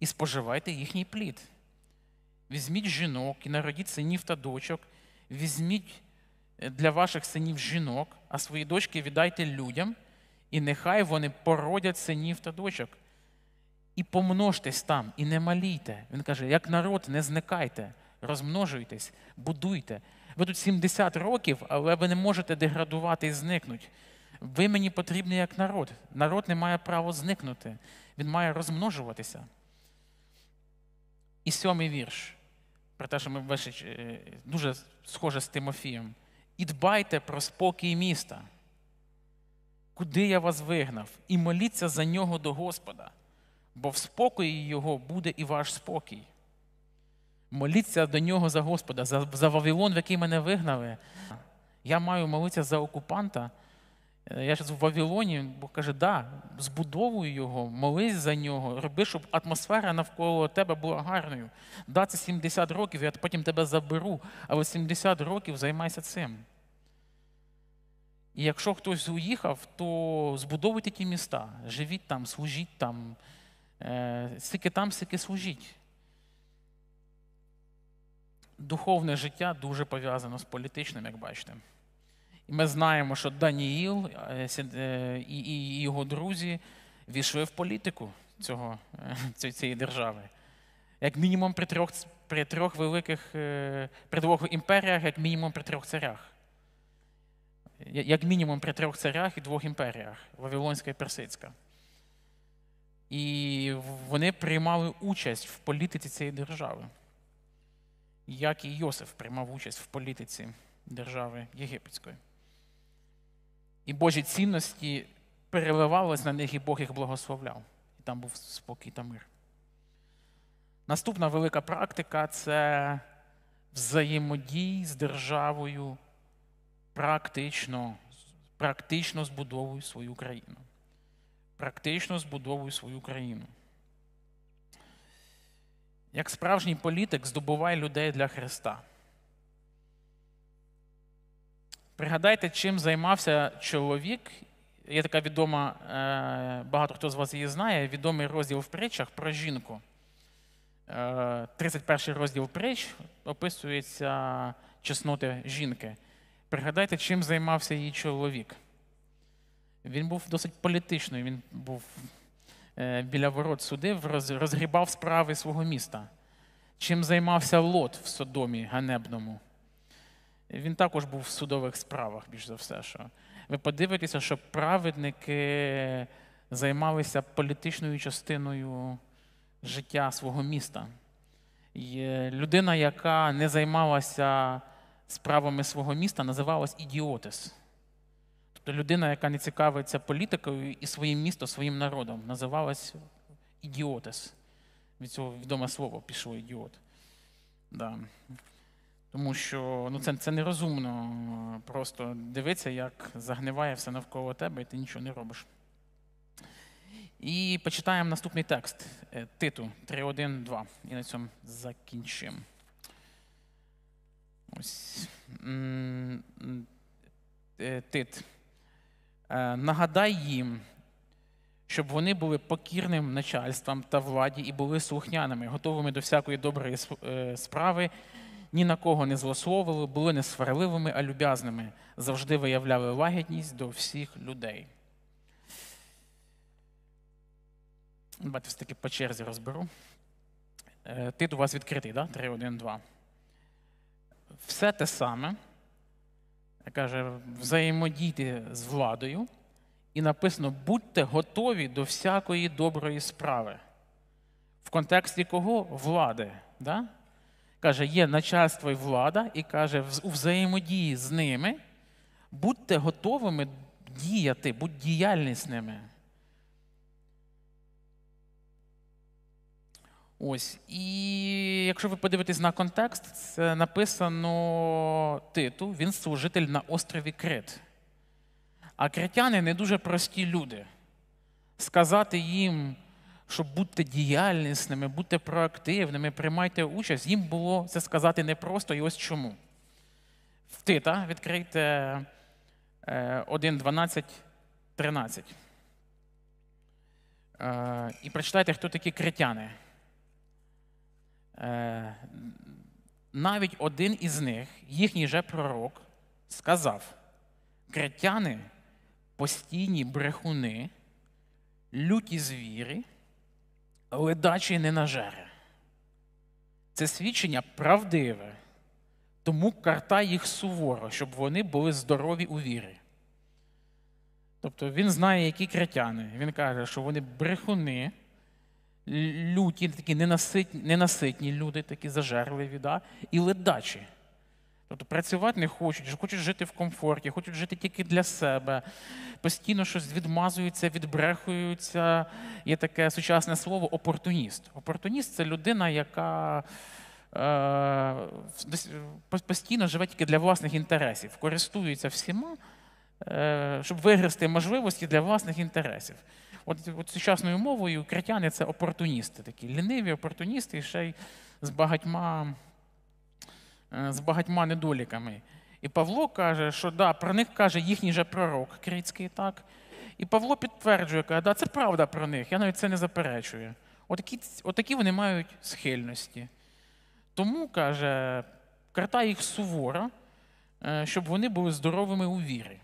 і споживайте їхній плід. Візьміть жінок і народіть синів та дочок, візьміть е, для ваших синів жінок, а свої дочки віддайте людям, і нехай вони породять синів та дочок. І помножтесь там, і не малійте. Він каже: як народ, не зникайте, розмножуйтесь, будуйте. Ви тут 70 років, але ви не можете деградувати і зникнути. Ви мені потрібні як народ. Народ не має права зникнути, він має розмножуватися. І сьомий вірш, про те, що ми е, дуже схоже з Тимофієм. І дбайте про спокій міста, куди я вас вигнав, і моліться за нього до Господа, бо в спокої його буде і ваш спокій. Моліться до нього за Господа, за за Вавилон, в який мене вигнали. Я маю молитися за окупанта. Е, я ж в Вавилоні, бо каже, да, збудовуй його, молись за нього, роби, щоб атмосфера навколо тебе була гарною. Да, це 70 років, я потім тебе заберу, але 70 років займайся цим. І якщо хтось уїхав, то збудовуйте ті міста, живіть там, служіть там, е, стільки там, стільки служіть духовне життя дуже пов'язано з політичним, як бачите. І ми знаємо, що Даніїл е, е, і його друзі війшли в політику цього, е, цієї держави. Як мінімум при трьох при трьох великих при двох імперіях, як мінімум при трьох царях. Як мінімум при трьох царях і двох імперіях Вавилонська і Персидська. І вони приймали участь в політиці цієї держави як і Йосиф приймав участь в політиці держави Єгипетської. І Божі цінності переливались на них, і Бог їх благословляв. І там був спокій та мир. Наступна велика практика це взаємодій з державою, практично практично збудовую свою країну. Практично збудовую свою країну. Як справжній політик здобувай людей для Христа. Пригадайте, чим займався чоловік. Є така відома, е, багато хто з вас її знає, відомий розділ в притчах про жінку. 31 е, розділ притч описується чесноти жінки. Пригадайте, чим займався її чоловік. Він був досить політичний, він був Е, біля ворот судив, розгрібав справи свого міста, чим займався лот в Содомі ганебному. Він також був в судових справах, більш за все. що. Ви подивитеся, що праведники займалися політичною частиною життя свого міста. І людина, яка не займалася справами свого міста, називалась ідіотис. Тобто людина, яка не цікавиться політикою і своїм містом, своїм народом, називалась ідіотес. Від цього відоме слово пішло ідіот. Да. Тому що ну, це це нерозумно просто дивитися, як загниває все навколо тебе, і ти нічого не робиш. І почитаємо наступний текст е, Титу 3.1.2. І на цьому закінчимо. Ось. Е, Тит. Е, нагадай їм, щоб вони були покірним начальствам та владі і були слухняними, готовими до всякої доброї е, справи, ні на кого не злословили, були не сварливими, а люб'язними, завжди виявляли лагідність до всіх людей. Давайте все таки по черзі розберу. Е, Ти у вас відкритий, да? 3, 2. Все те саме каже, взаємодійте з владою, і написано: будьте готові до всякої доброї справи. В контексті кого? Влади. Да? Каже, є начальство і влада, і каже, у взаємодії з ними будьте готовими діяти, будь діяльні з ними. Ось. І якщо ви подивитесь на контекст, це написано титу, він служитель на острові Крит. А критяни не дуже прості люди. Сказати їм, що будьте діяльнісними, будьте проактивними, приймайте участь, їм було це сказати непросто і ось чому. В Тита відкрийте 1, 12, 13. І прочитайте, хто такі критяни. Е, навіть один із них, їхній же пророк, сказав: Кретяни постійні брехуни, люті звірі, ледачі ненажери. Це свідчення правдиве, тому карта їх суворо, щоб вони були здорові у вірі. Тобто він знає, які критяни. Він каже, що вони брехуни, люті, такі ненаситні, ненаситні люди, такі зажерливі, да? і ледачі. Тобто працювати не хочуть, хочуть жити в комфорті, хочуть жити тільки для себе, постійно щось відмазується, відбрехуються. Є таке сучасне слово опортуніст. Опортуніст це людина, яка е, постійно живе тільки для власних інтересів, користується всіма, е, щоб вигрести можливості для власних інтересів от, от сучасною мовою критяни це опортуністи, такі ліниві опортуністи, і ще й з багатьма, е, з багатьма недоліками. І Павло каже, що да, про них каже їхній же пророк критський, так. І Павло підтверджує, каже, да, це правда про них, я навіть це не заперечую. Отакі, отакі вони мають схильності. Тому, каже, карта їх сувора, е, щоб вони були здоровими у вірі.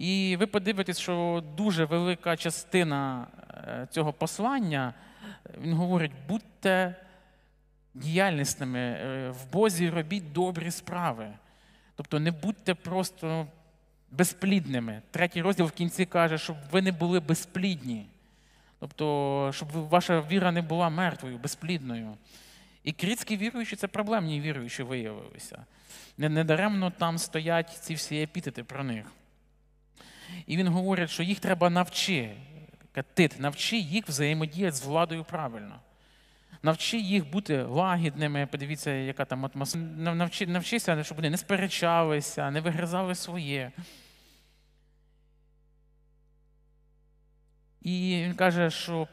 І ви подивитесь, що дуже велика частина е, цього послання, е, він говорить, будьте діяльнісними, е, в Бозі робіть добрі справи. Тобто не будьте просто безплідними. Третій розділ в кінці каже, щоб ви не були безплідні. Тобто, щоб ваша віра не була мертвою, безплідною. І крітські віруючі це проблемні віруючі виявилися. Недаремно там стоять ці всі епітети про них. І він говорить, що їх треба навчи. Катит, навчи їх взаємодіяти з владою правильно. Навчи їх бути лагідними. Подивіться, яка там атмосфера. Навчи, навчися, щоб вони не сперечалися, не вигризали своє. І він каже, що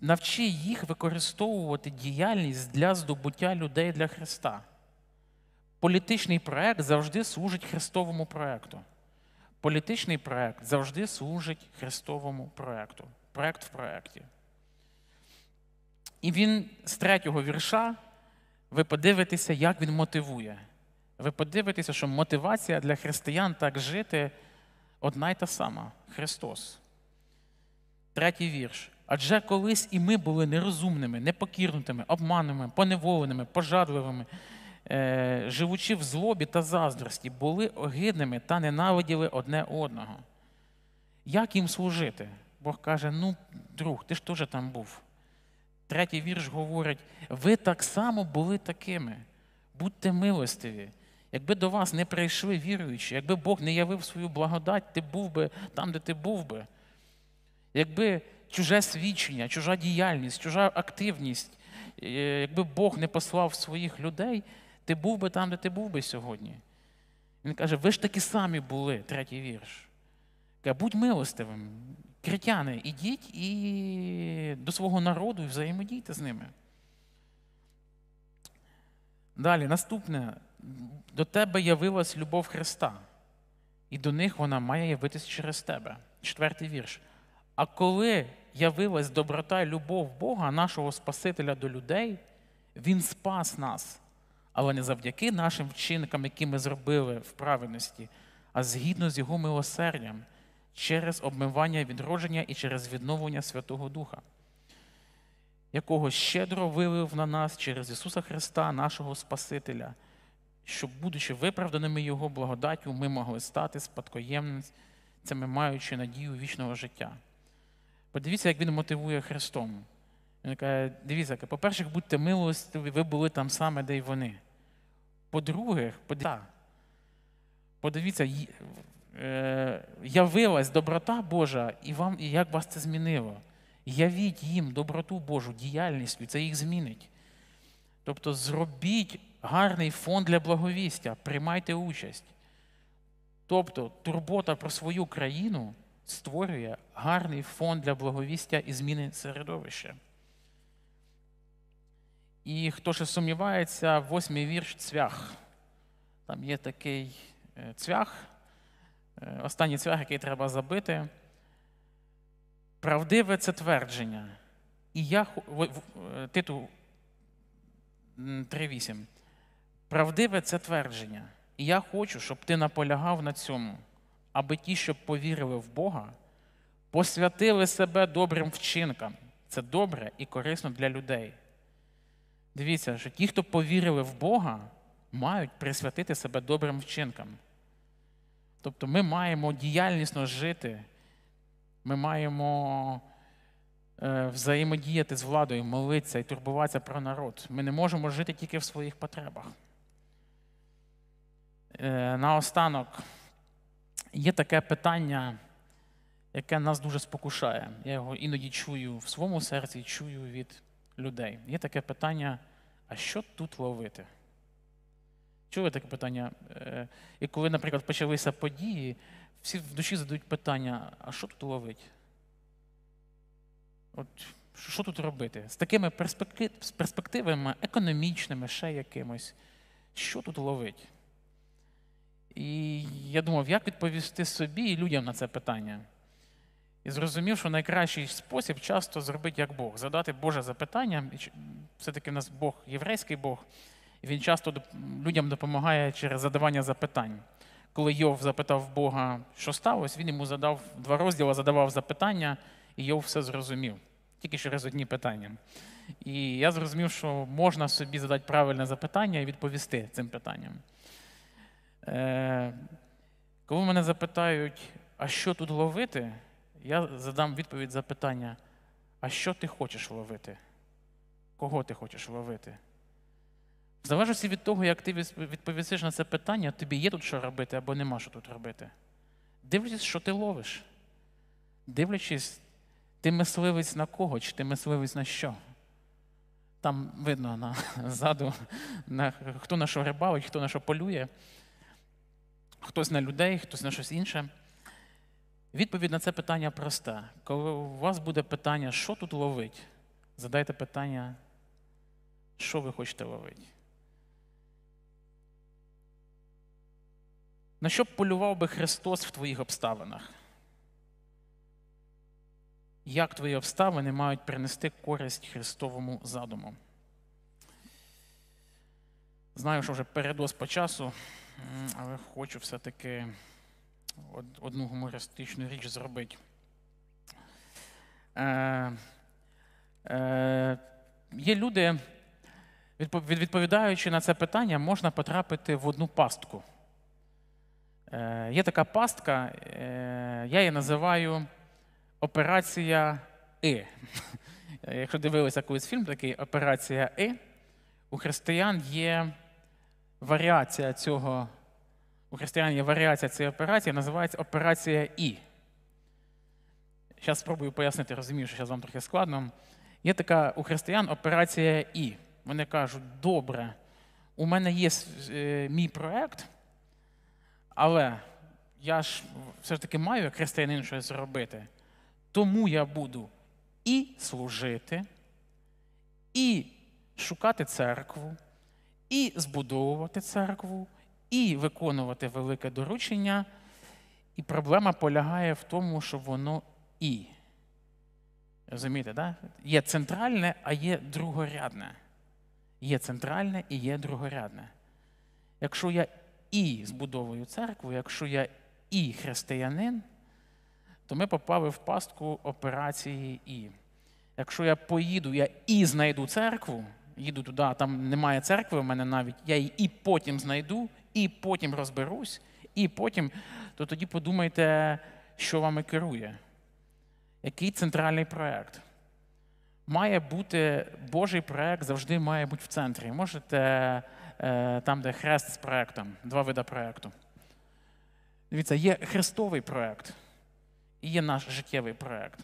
навчи їх використовувати діяльність для здобуття людей для Христа. Політичний проект завжди служить Христовому проекту. Політичний проект завжди служить Христовому проекту. Проект в проекті. І він з третього вірша, ви подивитеся, як він мотивує. Ви подивитеся, що мотивація для християн так жити одна й та сама Христос. Третій вірш. Адже колись і ми були нерозумними, непокірнутими, обманними, поневоленими, пожадливими. Е, живучи в злобі та заздрості, були огидними та ненавиділи одне одного. Як їм служити? Бог каже: Ну, друг, ти ж теж там був. Третій вірш говорить: ви так само були такими, будьте милостиві. Якби до вас не прийшли віруючі, якби Бог не явив свою благодать, ти був би там, де ти був би. Якби чуже свідчення, чужа діяльність, чужа активність, е, якби Бог не послав своїх людей, ти був би там, де ти був би сьогодні. Він каже, ви ж такі самі були, третій вірш. Каже, будь милостивим, критяни, ідіть і до свого народу і взаємодійте з ними. Далі, наступне, до тебе явилась любов Христа, і до них вона має явитись через тебе. Четвертий вірш. А коли явилась доброта і любов Бога, нашого Спасителя до людей, Він спас нас, але не завдяки нашим вчинкам, які ми зробили в праведності, а згідно з Його милосердям, через обмивання відродження і через відновлення Святого Духа, якого щедро вилив на нас через Ісуса Христа, нашого Спасителя, щоб, будучи виправданими Його благодаттю, ми могли стати спадкоємницями, маючи надію вічного життя. Подивіться, як він мотивує Христом. Він каже, дивіться, по-перше, будьте милостиві, ви були там саме, де й вони. По-друге, подивіться, подивіться е, явилась доброта Божа, і вам, і як вас це змінило. Явіть їм доброту Божу, діяльністю, це їх змінить. Тобто, зробіть гарний фонд для благовістя, приймайте участь. Тобто, турбота про свою країну створює гарний фонд для благовістя і зміни середовища. І хто ще сумнівається, восьмий вірш цвях. Там є такий е, цвях, е, останній цвях, який треба забити. Правдиве це твердження. І я е, титул 3.8. Правдиве це твердження. І я хочу, щоб ти наполягав на цьому, аби ті, що повірили в Бога, посвятили себе добрим вчинкам. Це добре і корисно для людей. Дивіться, що ті, хто повірили в Бога, мають присвятити себе добрим вчинкам. Тобто ми маємо діяльнісно жити, ми маємо е, взаємодіяти з владою, молитися і турбуватися про народ. Ми не можемо жити тільки в своїх потребах. Е, наостанок є таке питання, яке нас дуже спокушає. Я його іноді чую в своєму серці, чую від людей. Є таке питання: а що тут ловити? Чули таке питання? Е, і коли, наприклад, почалися події, всі в душі задають питання: а що тут ловить? От що тут робити? З такими перспективами, економічними, ще якимось, що тут ловить? І я думав, як відповісти собі і людям на це питання. І зрозумів, що найкращий спосіб часто зробити як Бог, задати Боже запитання. Все-таки в нас Бог єврейський Бог, і він часто людям допомагає через задавання запитань. Коли Йов запитав Бога, що сталося, він йому задав два розділи, задавав запитання, і Йов все зрозумів, тільки через одні питання. І я зрозумів, що можна собі задати правильне запитання і відповісти цим питанням. Е, коли мене запитають, а що тут ловити? я задам відповідь за питання, а що ти хочеш ловити? Кого ти хочеш ловити? В залежності від того, як ти відповісиш на це питання, тобі є тут що робити або нема що тут робити. Дивлячись, що ти ловиш. Дивлячись, ти мисливець на кого, чи ти мисливець на що. Там видно на, ззаду, на, хто на що рибалить, хто на що полює, хтось на людей, хтось на щось інше. Відповідь на це питання проста. Коли у вас буде питання, що тут ловить, задайте питання, що ви хочете ловити. На що б полював би Христос в твоїх обставинах? Як твої обставини мають принести користь Христовому задуму? Знаю, що вже передос по часу, але хочу все-таки одну гумористичну річ зробити. Е, е, Є люди, відповідаючи на це питання, можна потрапити в одну пастку. Е, Є така пастка, е, я її називаю Операція Е. Якщо дивилися колись фільм, такий Операція «И», у християн є варіація цього у християн є варіація цієї операції, називається операція І. Зараз спробую пояснити, розумію, що зараз вам трохи складно. Є така у християн операція І. Вони кажуть, добре, у мене є е, мій проект, але я ж все ж таки маю християнин щось зробити. Тому я буду і служити, і шукати церкву, і збудовувати церкву, і виконувати велике доручення. І проблема полягає в тому, що воно і. Розумієте, да? є центральне, а є другорядне. Є центральне і є другорядне. Якщо я і збудовую церкву, якщо я і християнин, то ми попали в пастку операції І. Якщо я поїду, я і знайду церкву, їду туди, а там немає церкви в мене навіть, я її і потім знайду, і потім розберусь, і потім, то тоді подумайте, що вами керує. Який центральний проєкт? Має бути Божий проєкт завжди має бути в центрі. Можете е, там, де хрест з проєктом, два види проєкту. Дивіться, є хрестовий проєкт і є наш життєвий проєкт.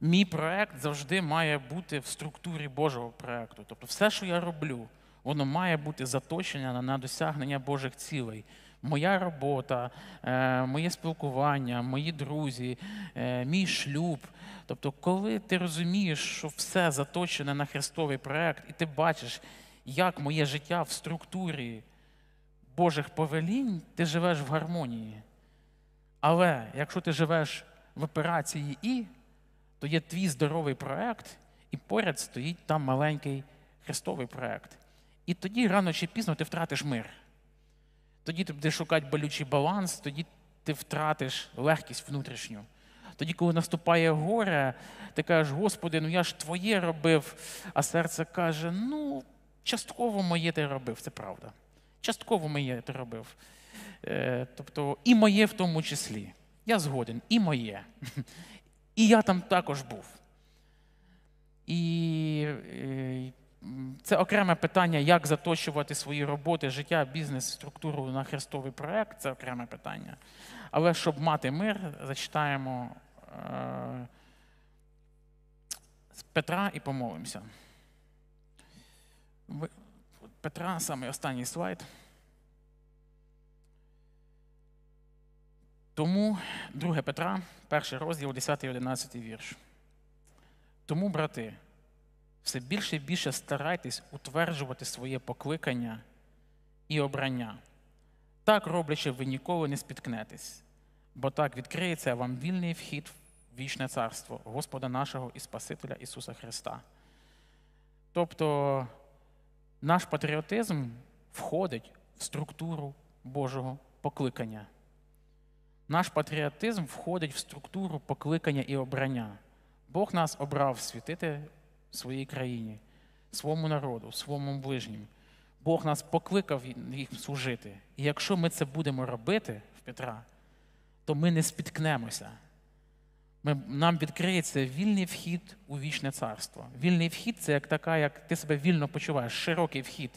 Мій проєкт завжди має бути в структурі Божого проєкту. Тобто все, що я роблю воно має бути заточене на досягнення Божих цілей. Моя робота, е, моє спілкування, мої друзі, е, мій шлюб. Тобто, коли ти розумієш, що все заточене на Христовий проект, і ти бачиш, як моє життя в структурі Божих повелінь, ти живеш в гармонії. Але якщо ти живеш в операції І, то є твій здоровий проект, і поряд стоїть там маленький Христовий проект. І тоді рано чи пізно ти втратиш мир. Тоді ти будеш шукати болючий баланс, тоді ти втратиш легкість внутрішню. Тоді, коли наступає горе, ти кажеш, Господи, ну я ж твоє робив, а серце каже, ну, частково моє ти робив, це правда. Частково моє ти робив. Е, тобто, і моє в тому числі. Я згоден, і моє. І я там також був. І е, це окреме питання, як заточувати свої роботи, життя, бізнес, структуру на хрестовий проект це окреме питання. Але щоб мати мир, зачитаємо е, Петра і помолимося. Петра, саме останній слайд. Тому 2 Петра, перший розділ, 10, 11 вірш. Тому, брати все більше і більше старайтесь утверджувати своє покликання і обрання. Так роблячи, ви ніколи не спіткнетесь, бо так відкриється вам вільний вхід в вічне царство Господа нашого і Спасителя Ісуса Христа. Тобто наш патріотизм входить в структуру Божого покликання. Наш патріотизм входить в структуру покликання і обрання. Бог нас обрав світити своїй країні, своєму народу, своєму ближнім. Бог нас покликав їх служити. І якщо ми це будемо робити в Петра, то ми не спіткнемося. Ми, Нам відкриється вільний вхід у вічне царство. Вільний вхід це як така, як ти себе вільно почуваєш, широкий вхід.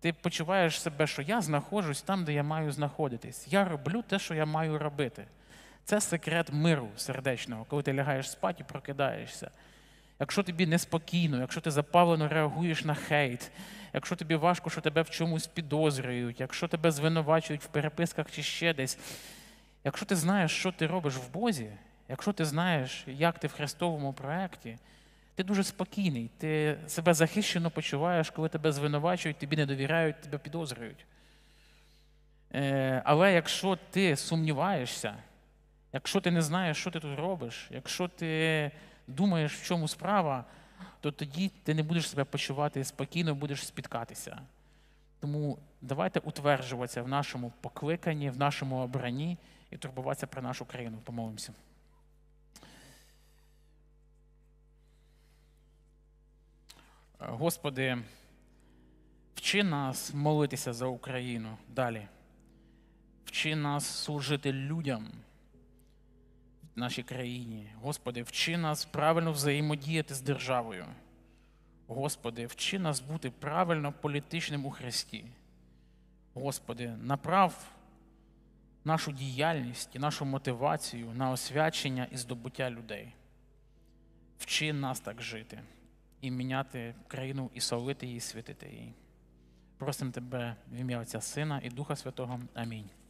Ти почуваєш себе, що я знаходжусь там, де я маю знаходитись. Я роблю те, що я маю робити. Це секрет миру сердечного, коли ти лягаєш спати і прокидаєшся. Якщо тобі неспокійно, якщо ти запалено реагуєш на хейт, якщо тобі важко, що тебе в чомусь підозрюють, якщо тебе звинувачують в переписках чи ще десь, якщо ти знаєш, що ти робиш в Бозі, якщо ти знаєш, як ти в Христовому проєкті, ти дуже спокійний, ти себе захищено почуваєш, коли тебе звинувачують, тобі не довіряють, тебе підозрюють. Е, але якщо ти сумніваєшся, якщо ти не знаєш, що ти тут робиш, якщо ти думаєш, в чому справа, то тоді ти не будеш себе почувати спокійно, будеш спіткатися. Тому давайте утверджуватися в нашому покликанні, в нашому обранні і турбуватися про нашу країну. Помолимося. Господи, вчи нас молитися за Україну далі. Вчи нас служити людям нашій країні. Господи, вчи нас правильно взаємодіяти з державою. Господи, вчи нас бути правильно політичним у Христі. Господи, направ нашу діяльність і нашу мотивацію на освячення і здобуття людей. Вчи нас так жити і міняти країну, і солити її, і святити її. Просимо Тебе в ім'я Отця Сина і Духа Святого. Амінь.